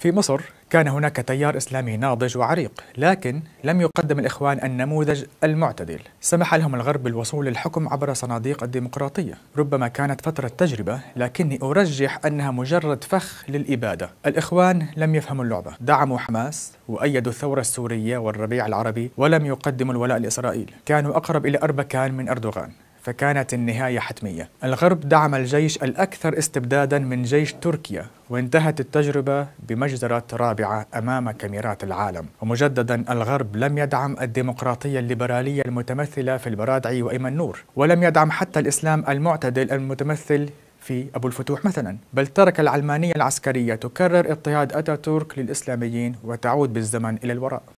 في مصر كان هناك تيار إسلامي ناضج وعريق لكن لم يقدم الإخوان النموذج المعتدل سمح لهم الغرب بالوصول للحكم عبر صناديق الديمقراطية ربما كانت فترة تجربة لكني أرجح أنها مجرد فخ للإبادة الإخوان لم يفهموا اللعبة دعموا حماس وأيدوا الثورة السورية والربيع العربي ولم يقدموا الولاء لإسرائيل كانوا أقرب إلى أربكان من أردوغان فكانت النهاية حتمية. الغرب دعم الجيش الأكثر استبدادا من جيش تركيا، وانتهت التجربة بمجزرة رابعة أمام كاميرات العالم. ومجددا الغرب لم يدعم الديمقراطية الليبرالية المتمثلة في البرادعي وأيمن نور، ولم يدعم حتى الإسلام المعتدل المتمثل في أبو الفتوح مثلا بل ترك العلمانية العسكرية تكرر اضطهاد أتاتورك للإسلاميين وتعود بالزمن إلى الوراء